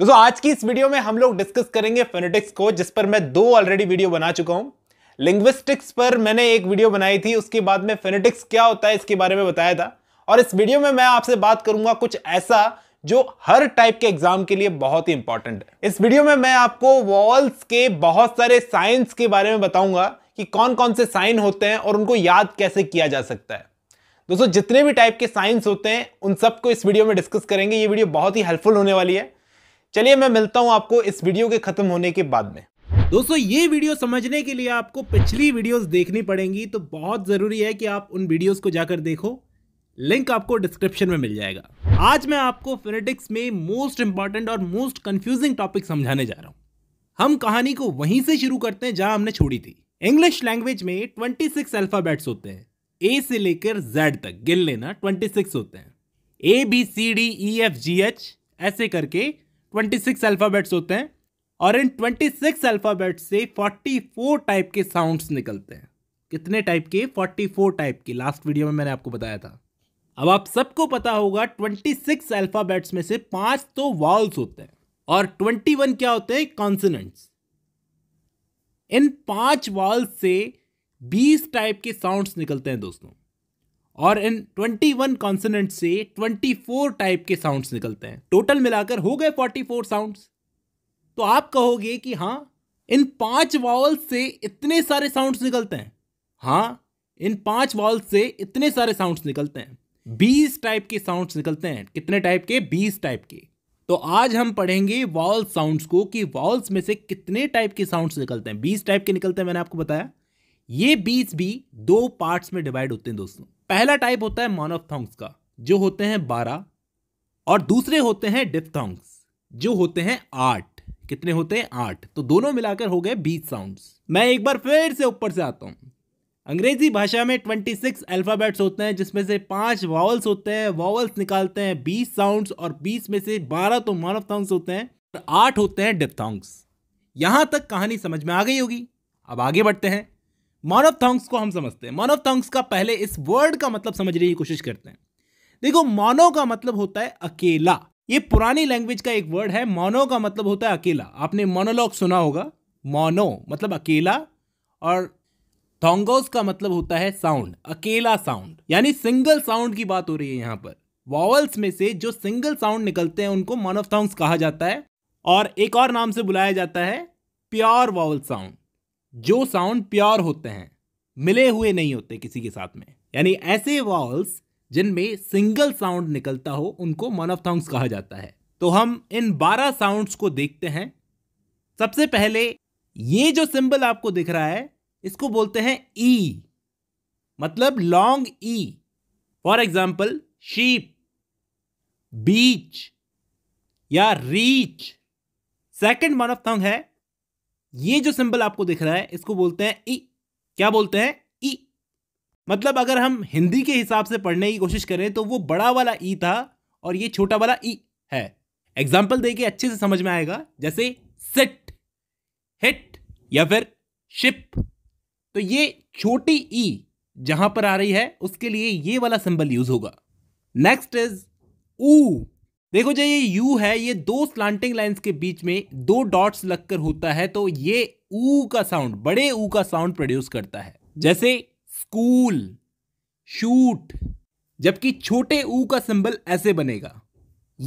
दोस्तों आज की इस वीडियो में हम लोग डिस्कस करेंगे फोनेटिक्स को जिस पर मैं दो ऑलरेडी वीडियो बना चुका हूं लिंग्विस्टिक्स पर मैंने एक वीडियो बनाई थी उसके बाद में फेनेटिक्स क्या होता है इसके बारे में बताया था और इस वीडियो में मैं आपसे बात करूंगा कुछ ऐसा जो हर टाइप के एग्जाम के लिए बहुत ही इंपॉर्टेंट है इस वीडियो में मैं आपको वॉल्स के बहुत सारे साइंस के बारे में बताऊंगा कि कौन कौन से साइन होते हैं और उनको याद कैसे किया जा सकता है दोस्तों जितने भी टाइप के साइंस होते हैं उन सबको इस वीडियो में डिस्कस करेंगे ये वीडियो बहुत ही हेल्पफुल होने वाली है चलिए मैं मिलता हूं आपको इस वीडियो के खत्म होने के बाद में दोस्तों ये वीडियो समझने के लिए आपको पिछली वीडियोस देखनी पड़ेंगी तो बहुत ज़रूरी है कि आप उन वीडियोस को जाकर देखो लिंक आपको डिस्क्रिप्शन में मिल जाएगा आज मैं आपको फिनेटिक्स में मोस्ट इंपॉर्टेंट और मोस्ट कंफ्यूजिंग टॉपिक समझाने जा रहा हूं हम कहानी को वहीं से शुरू करते हैं जहां हमने छोड़ी थी इंग्लिश लैंग्वेज में ट्वेंटी अल्फ़ाबेट्स होते हैं ए से लेकर जेड तक गिन लेना ट्वेंटी होते हैं A B C D E F G H ऐसे करके ट्वेंटी सिक्स अल्फ़ाबेट्स होते हैं और इन ट्वेंटी सिक्स अल्फ़ाबेट से फोर्टी फोर टाइप के साउंड्स निकलते हैं कितने टाइप के फोर्टी फोर टाइप के लास्ट वीडियो में मैंने आपको बताया था अब आप सबको पता होगा ट्वेंटी सिक्स अल्फ़ाबेट्स में से पाँच तो वॉल्स होते हैं और ट्वेंटी वन क्या होते हैं कॉन्सनेंट्स इन पांच वॉल्स से बीस टाइप के साउंड्स निकलते हैं दोस्तों और इन 21 कॉन्सनेंट से 24 टाइप के साउंड्स निकलते हैं टोटल मिलाकर हो गए 44 साउंड्स तो आप कहोगे कि हाँ इन पांच वॉल्स से इतने सारे साउंड्स निकलते हैं हाँ इन पांच वॉल्स से इतने सारे साउंड्स निकलते हैं बीस टाइप के साउंड्स निकलते हैं कितने टाइप के बीस टाइप के तो आज हम पढ़ेंगे वॉल साउंड्स को कि वॉल्स में से कितने टाइप के साउंड्स निकलते हैं बीस टाइप के निकलते हैं मैंने आपको बताया ये बीज भी दो पार्ट्स में डिवाइड होते हैं दोस्तों पहला टाइप होता है मोनोफ्थोंग्स का जो होते हैं बारह और दूसरे होते हैं डिप्थोंग्स जो होते हैं आठ कितने होते हैं आठ तो दोनों मिलाकर हो गए बीच साउंड्स मैं एक बार फिर से ऊपर से आता हूं अंग्रेजी भाषा में 26 अल्फाबेट्स होते हैं जिसमें से पांच वावल्स होते हैं वॉवल्स निकालते हैं बीस साउंड्स और बीस में से बारह तो थॉन्ग्स होते हैं और आठ होते हैं थॉन्ग्स यहां तक कहानी समझ में आ गई होगी अब आगे बढ़ते हैं मन ऑफ थॉन्क्स को हम समझते हैं मन ऑफ थॉन्क्स का पहले इस वर्ड का मतलब समझने की कोशिश करते हैं देखो मोनो का मतलब होता है अकेला ये पुरानी लैंग्वेज का एक वर्ड है मोनो का मतलब होता है अकेला आपने मोनोलॉग सुना होगा मोनो मतलब अकेला और थोंगोस का मतलब होता है साउंड अकेला साउंड यानी सिंगल साउंड की बात हो रही है यहाँ पर वॉवल्स में से जो सिंगल साउंड निकलते हैं उनको थॉन्ग्स कहा जाता है और एक और नाम से बुलाया जाता है प्योर वॉवल साउंड जो साउंड प्योर होते हैं मिले हुए नहीं होते किसी के साथ में यानी ऐसे वॉल्स जिनमें सिंगल साउंड निकलता हो उनको थॉन्ग्स कहा जाता है तो हम इन बारह साउंड्स को देखते हैं सबसे पहले ये जो सिंबल आपको दिख रहा है इसको बोलते हैं ई e। मतलब long E for example sheep beach या रीच सेकेंड ऑफ थॉन्ग है ये जो सिंबल आपको दिख रहा है इसको बोलते हैं ई क्या बोलते हैं ई मतलब अगर हम हिंदी के हिसाब से पढ़ने की कोशिश करें तो वो बड़ा वाला ई था और ये छोटा वाला ई है एग्जाम्पल देके अच्छे से समझ में आएगा जैसे सिट हिट या फिर शिप तो ये छोटी ई जहां पर आ रही है उसके लिए ये वाला सिंबल यूज होगा नेक्स्ट इज ऊ देखो जो ये यू है ये दो स्लांटिंग लाइंस के बीच में दो डॉट्स लगकर होता है तो ये ऊ का साउंड बड़े ऊ का साउंड प्रोड्यूस करता है जैसे स्कूल शूट जबकि छोटे ऊ का सिंबल ऐसे बनेगा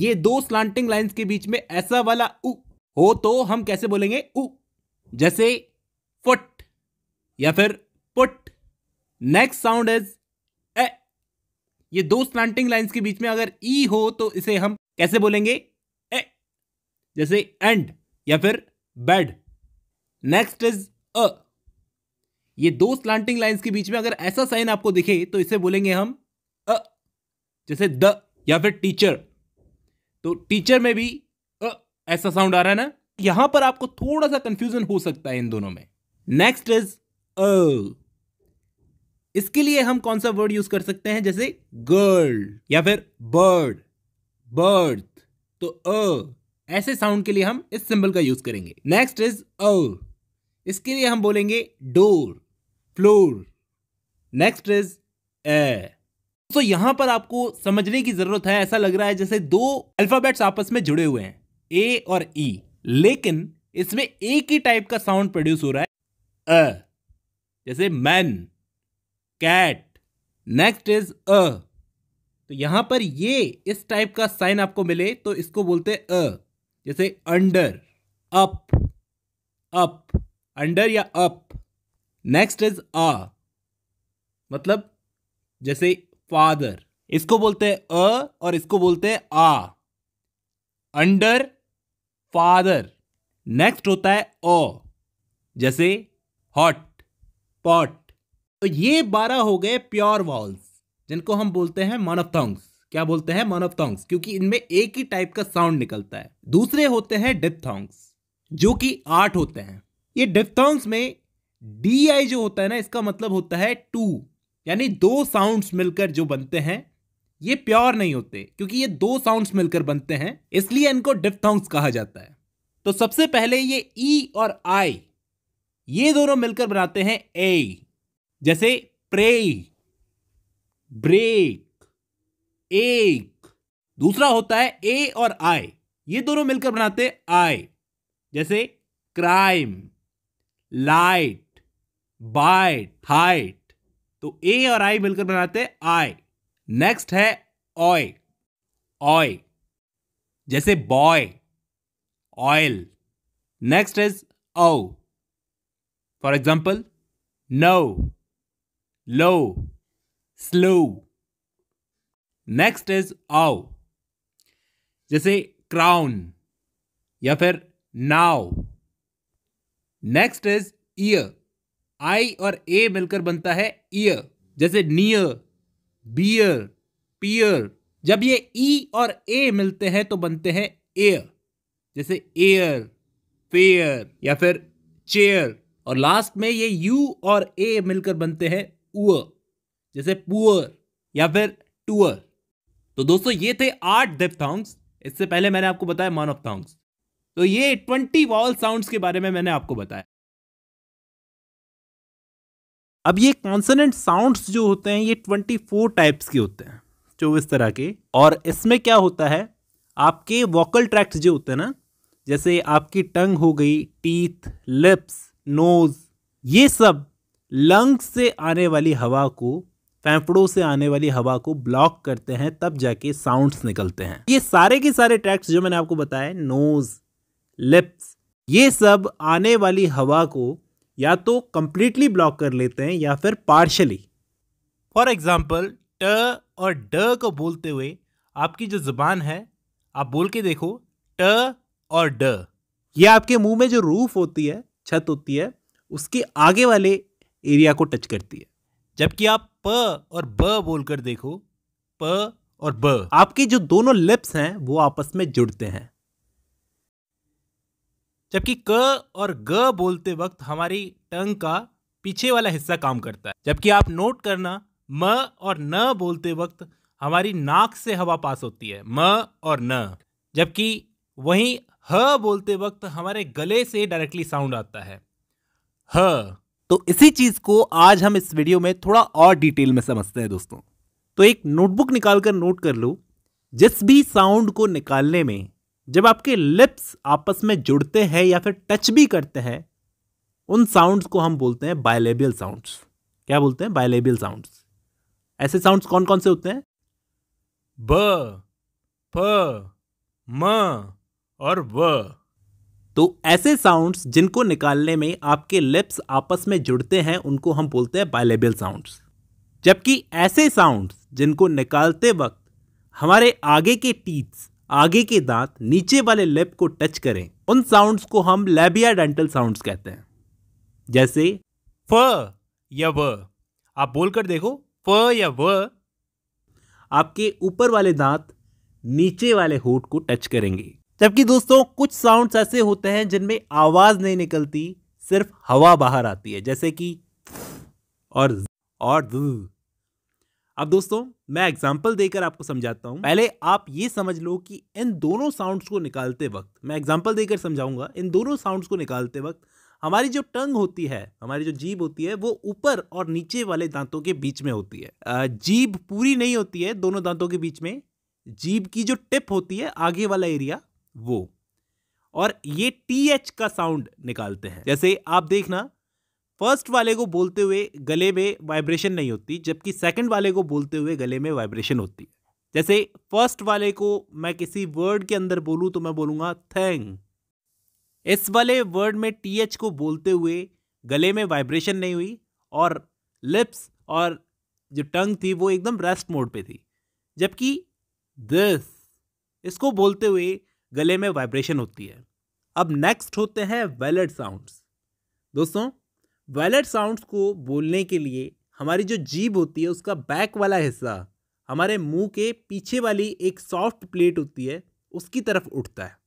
ये दो स्लांटिंग लाइंस के बीच में ऐसा वाला उ हो तो हम कैसे बोलेंगे उ जैसे फुट या फिर पुट नेक्स्ट साउंड इज ए ये दो स्लांटिंग लाइंस के बीच में अगर ई e हो तो इसे हम कैसे बोलेंगे ए जैसे एंड या फिर बेड नेक्स्ट इज अ ये दो स्लांटिंग लाइंस के बीच में अगर ऐसा साइन आपको दिखे तो इसे बोलेंगे हम अ जैसे द या फिर टीचर तो टीचर में भी अ ऐसा साउंड आ रहा है ना यहां पर आपको थोड़ा सा कंफ्यूजन हो सकता है इन दोनों में नेक्स्ट इज अ इसके लिए हम कौन सा वर्ड यूज कर सकते हैं जैसे गर्ल या फिर बर्ड बर्थ तो अ ऐसे साउंड के लिए हम इस सिंबल का यूज करेंगे नेक्स्ट इज अ इसके लिए हम बोलेंगे डोर फ्लोर नेक्स्ट इज ए तो यहां पर आपको समझने की जरूरत है ऐसा लग रहा है जैसे दो अल्फाबेट्स आपस में जुड़े हुए हैं ए और ई e, लेकिन इसमें एक ही टाइप का साउंड प्रोड्यूस हो रहा है अ जैसे मैन कैट नेक्स्ट इज अ तो यहां पर ये इस टाइप का साइन आपको मिले तो इसको बोलते अ जैसे अंडर अप अप अंडर या अप नेक्स्ट इज अ मतलब जैसे फादर इसको बोलते हैं अ और इसको बोलते हैं आ अंडर फादर नेक्स्ट होता है ओ जैसे हॉट पॉट तो ये बारह हो गए प्योर वॉल्स जिनको हम बोलते हैं मन ऑफ थॉन्ग्स क्या बोलते हैं मन ऑफ थॉन्ग्स क्योंकि इनमें एक ही टाइप का साउंड निकलता है दूसरे होते हैं डिपथॉन्ग्स जो कि आठ होते हैं ये डिपथॉन्ग्स में डी आई जो होता है ना इसका मतलब होता है टू यानी दो साउंड्स मिलकर जो बनते हैं ये प्योर नहीं होते क्योंकि ये दो साउंड्स मिलकर बनते हैं इसलिए इनको डिपथॉन्ग्स कहा जाता है तो सबसे पहले ये ई e और आई ये दोनों मिलकर बनाते हैं ए जैसे प्रे ब्रेक एक दूसरा होता है ए और आई ये दोनों मिलकर बनाते हैं आई जैसे क्राइम लाइट बाइट हाइट तो ए और आई मिलकर बनाते हैं आई नेक्स्ट है ऑय ऑय जैसे boy oil next is O for example no low slow next is आओ जैसे क्राउन या फिर now next is ear I और ए मिलकर बनता है ईयर जैसे नियर बियर पियर जब ये ई और ए मिलते हैं तो बनते हैं एयर जैसे एयर फेयर या फिर चेयर और लास्ट में ये यू और ए मिलकर बनते हैं उ जैसे पुअर या फिर टूअर तो दोस्तों ये थे आठ देपथॉन्ग्स इससे पहले मैंने आपको बताया मान ऑफ थॉन्ग्स तो ये ट्वेंटी वॉल साउंड्स के बारे में मैंने आपको बताया अब ये कॉन्सनेंट साउंड्स जो होते हैं ये ट्वेंटी फोर टाइप्स के होते हैं चौबीस तरह के और इसमें क्या होता है आपके वोकल ट्रैक्ट जो होते हैं ना जैसे आपकी टंग हो गई टीथ लिप्स नोज ये सब लंग्स से आने वाली हवा को फेफड़ों से आने वाली हवा को ब्लॉक करते हैं तब जाके साउंड्स निकलते हैं ये सारे के सारे ट्रैक्ट जो मैंने आपको बताया नोज लिप्स ये सब आने वाली हवा को या तो कंप्लीटली ब्लॉक कर लेते हैं या फिर पार्शली फॉर एग्जाम्पल ट और ड को बोलते हुए आपकी जो जुबान है आप बोल के देखो ट और ड ये आपके मुंह में जो रूफ होती है छत होती है उसके आगे वाले एरिया को टच करती है जबकि आप प और ब बोलकर देखो प और ब आपके जो दोनों लिप्स हैं वो आपस में जुड़ते हैं जबकि क और ग बोलते वक्त हमारी टंग का पीछे वाला हिस्सा काम करता है जबकि आप नोट करना म और न बोलते वक्त हमारी नाक से हवा पास होती है म और न जबकि वहीं ह बोलते वक्त हमारे गले से डायरेक्टली साउंड आता है ह तो इसी चीज़ को आज हम इस वीडियो में थोड़ा और डिटेल में समझते हैं दोस्तों तो एक नोटबुक निकालकर नोट कर लो जिस भी साउंड को निकालने में जब आपके लिप्स आपस में जुड़ते हैं या फिर टच भी करते हैं उन साउंड्स को हम बोलते हैं बायलेबियल साउंड्स क्या बोलते हैं बायलेबियल साउंड्स ऐसे साउंड्स कौन कौन से होते हैं ब प म और व तो ऐसे साउंड्स जिनको निकालने में आपके लिप्स आपस में जुड़ते हैं उनको हम बोलते हैं बायलेबल साउंड्स जबकि ऐसे साउंड्स जिनको निकालते वक्त हमारे आगे के टीथ्स आगे के दांत नीचे वाले लिप को टच करें उन साउंड्स को हम लेबिया डेंटल साउंड्स कहते हैं जैसे फ या व आप बोलकर देखो फ या व आपके ऊपर वाले दांत नीचे वाले होठ को टच करेंगे जबकि दोस्तों कुछ साउंड्स ऐसे होते हैं जिनमें आवाज़ नहीं निकलती सिर्फ हवा बाहर आती है जैसे कि और और अब दोस्तों मैं एग्जाम्पल देकर आपको समझाता हूं पहले आप ये समझ लो कि इन दोनों साउंड्स को निकालते वक्त मैं एग्जाम्पल देकर समझाऊंगा इन दोनों साउंड्स को निकालते वक्त हमारी जो टंग होती है हमारी जो जीभ होती है वो ऊपर और नीचे वाले दांतों के बीच में होती है जीभ पूरी नहीं होती है दोनों दांतों के बीच में जीभ की जो टिप होती है आगे वाला एरिया वो और ये टी एच का साउंड निकालते हैं जैसे आप देखना फर्स्ट वाले को बोलते हुए गले में वाइब्रेशन नहीं होती जबकि सेकंड वाले को बोलते हुए गले में वाइब्रेशन होती है जैसे फर्स्ट वाले को मैं किसी वर्ड के अंदर बोलूं तो मैं बोलूंगा थैंग इस वाले वर्ड में टी एच को बोलते हुए गले में वाइब्रेशन नहीं हुई और लिप्स और जो टंग थी वो एकदम रेस्ट मोड पे थी जबकि दिस इसको बोलते हुए गले में वाइब्रेशन होती है अब नेक्स्ट होते हैं वैलेट साउंड्स दोस्तों वैलेट साउंड्स को बोलने के लिए हमारी जो जीभ होती है उसका बैक वाला हिस्सा हमारे मुंह के पीछे वाली एक सॉफ्ट प्लेट होती है उसकी तरफ उठता है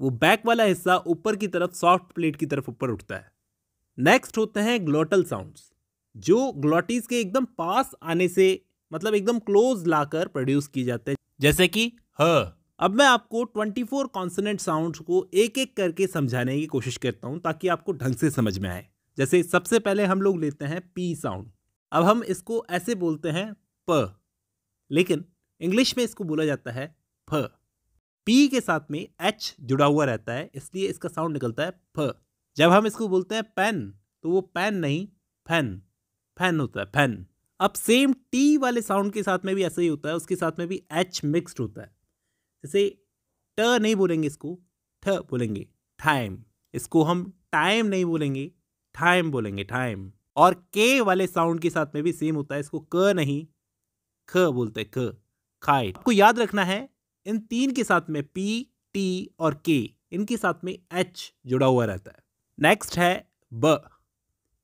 वो बैक वाला हिस्सा ऊपर की तरफ सॉफ्ट प्लेट की तरफ ऊपर उठता है नेक्स्ट होते हैं ग्लोटल साउंड्स जो ग्लोटिस के एकदम पास आने से मतलब एकदम क्लोज लाकर प्रोड्यूस किए जाते हैं जैसे कि ह अब मैं आपको 24 फोर कॉन्सनेंट साउंड को एक एक करके समझाने की कोशिश करता हूँ ताकि आपको ढंग से समझ में आए जैसे सबसे पहले हम लोग लेते हैं पी साउंड अब हम इसको ऐसे बोलते हैं प लेकिन इंग्लिश में इसको बोला जाता है फ पी के साथ में एच जुड़ा हुआ रहता है इसलिए इसका साउंड निकलता है फ जब हम इसको बोलते हैं पेन तो वो पेन नहीं फैन फैन होता है फैन अब सेम टी वाले साउंड के साथ में भी ऐसा ही होता है उसके साथ में भी एच मिक्सड होता है जैसे ट नहीं बोलेंगे इसको ठ बोलेंगे टाइम इसको हम टाइम नहीं बोलेंगे टाइम बोलेंगे टाइम और के वाले साउंड के साथ में भी सेम होता है इसको क नहीं ख बोलते क ख खाए आपको याद रखना है इन तीन के साथ में पी टी और के इनके साथ में एच जुड़ा हुआ रहता है नेक्स्ट है ब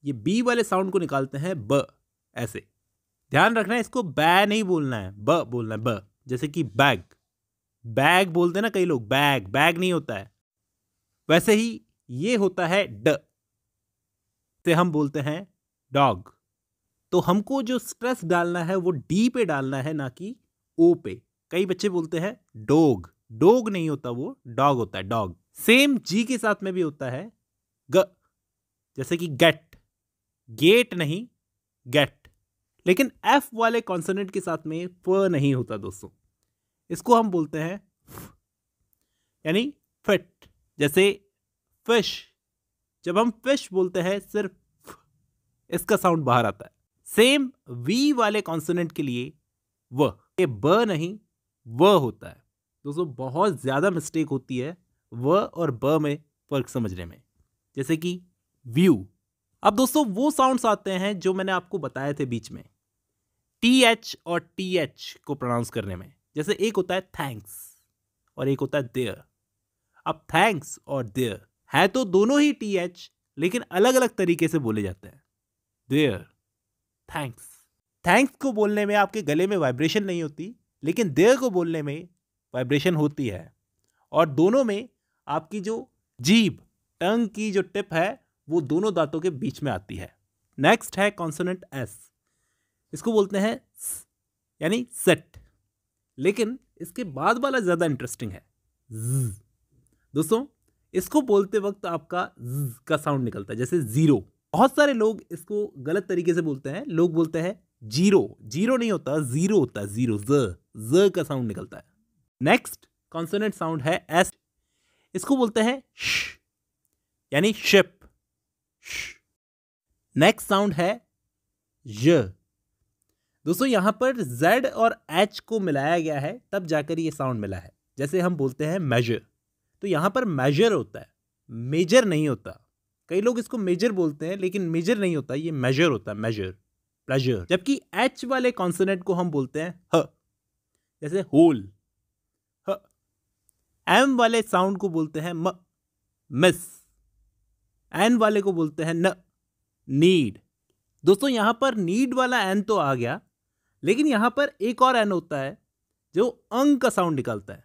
ये बी वाले साउंड को निकालते हैं ब ऐसे ध्यान रखना है इसको बै नहीं बोलना है ब बोलना है ब जैसे कि बैग बैग बोलते हैं ना कई लोग बैग बैग नहीं होता है वैसे ही ये होता है ड से हम बोलते हैं डॉग तो हमको जो स्ट्रेस डालना है वो डी पे डालना है ना कि ओ पे कई बच्चे बोलते हैं डोग डोग नहीं होता वो डॉग होता है डॉग सेम जी के साथ में भी होता है ग जैसे कि गेट गेट नहीं गेट लेकिन एफ वाले कॉन्सोनेंट के साथ में प नहीं होता दोस्तों इसको हम बोलते हैं यानी फिट जैसे फिश जब हम फिश बोलते हैं सिर्फ इसका साउंड बाहर आता है सेम वी वाले कॉन्सोनेंट के लिए व ये ब नहीं व होता है दोस्तों बहुत ज़्यादा मिस्टेक होती है व और ब में फ़र्क समझने में जैसे कि व्यू अब दोस्तों वो साउंड्स आते हैं जो मैंने आपको बताए थे बीच में टी एच और टी एच को प्रोनाउंस करने में जैसे एक होता है थैंक्स और एक होता है देयर अब थैंक्स और देयर है तो दोनों ही टी एच लेकिन अलग अलग तरीके से बोले जाते हैं देयर थैंक्स थैंक्स को बोलने में आपके गले में वाइब्रेशन नहीं होती लेकिन देयर को बोलने में वाइब्रेशन होती है और दोनों में आपकी जो जीभ टंग की जो टिप है वो दोनों दांतों के बीच में आती है नेक्स्ट है कॉन्सोनेंट एस इसको बोलते हैं यानी सेट लेकिन इसके बाद वाला ज़्यादा इंटरेस्टिंग है दोस्तों इसको बोलते वक्त आपका का साउंड निकलता है जैसे ज़ीरो बहुत सारे लोग इसको गलत तरीके से बोलते हैं लोग बोलते हैं जीरो जीरो नहीं होता ज़ीरो होता है ज़ीरो ज ज का साउंड निकलता है नेक्स्ट कॉन्सोनेंट साउंड है एस इसको बोलते हैं श यानी शिप नेक्स्ट साउंड है ज दोस्तों यहाँ पर Z और H को मिलाया गया है तब जाकर ये साउंड मिला है जैसे हम बोलते हैं मेजर तो यहाँ पर मेजर होता है मेजर नहीं होता कई लोग इसको मेजर बोलते हैं लेकिन मेजर नहीं होता ये मेजर होता है मेजर प्लेजर जबकि एच वाले कॉन्सोनेंट को हम बोलते हैं ह जैसे होल ह एम वाले साउंड को बोलते हैं म मिस एन वाले को बोलते हैं न नीड दोस्तों यहां पर नीड वाला एन तो आ गया लेकिन यहां पर एक और एन होता है जो अंग का साउंड निकालता है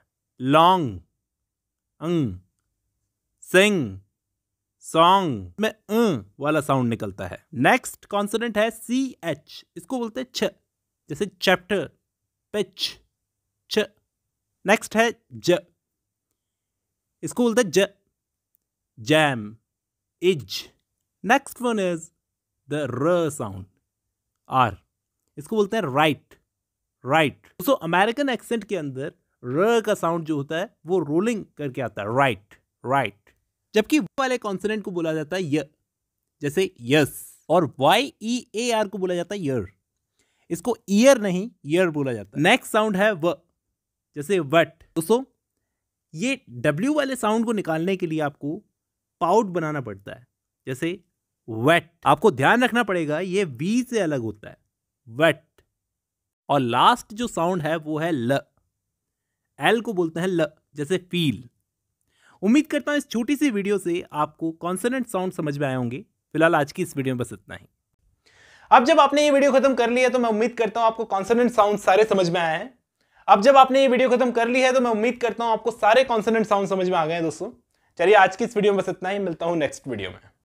लॉन्ग अंग सिंग सॉन्ग में अ वाला साउंड निकलता है नेक्स्ट कॉन्सोनेंट है सी एच इसको बोलते हैं छ जैसे चैप्टर पिच छ नेक्स्ट है ज इसको बोलते हैं ज jam is next one is the र साउंड आर इसको बोलते हैं right right so American accent के अंदर र का साउंड जो होता है वो रोलिंग करके आता है राइट राइट जबकि वाले कॉन्सनेंट को बोला जाता है य जैसे यस और वाई ई ए आर को बोला जाता है यर इसको ईयर नहीं ईयर बोला जाता है नेक्स्ट साउंड है व जैसे वट दोस्तों ये डब्ल्यू वाले साउंड को निकालने के लिए आपको पाउट बनाना पड़ता है जैसे वेट आपको ध्यान रखना पड़ेगा ये वी से अलग होता है वेट और लास्ट जो साउंड है वो है ल एल को बोलते हैं ल जैसे फील उम्मीद करता हूं इस छोटी सी वीडियो से आपको कॉन्सनेंट साउंड समझ में आए होंगे फिलहाल आज की इस वीडियो में बस इतना ही अब जब आपने ये वीडियो खत्म कर लिया है तो मैं उम्मीद करता हूं आपको कॉन्सनेंट साउंड सारे समझ में आए हैं अब जब आपने ये वीडियो खत्म कर ली है तो मैं उम्मीद करता हूं आपको सारे कॉन्सनेंट साउंड समझ में आ गए हैं दोस्तों चलिए आज की इस वीडियो में बस इतना ही मिलता हूँ नेक्स्ट वीडियो में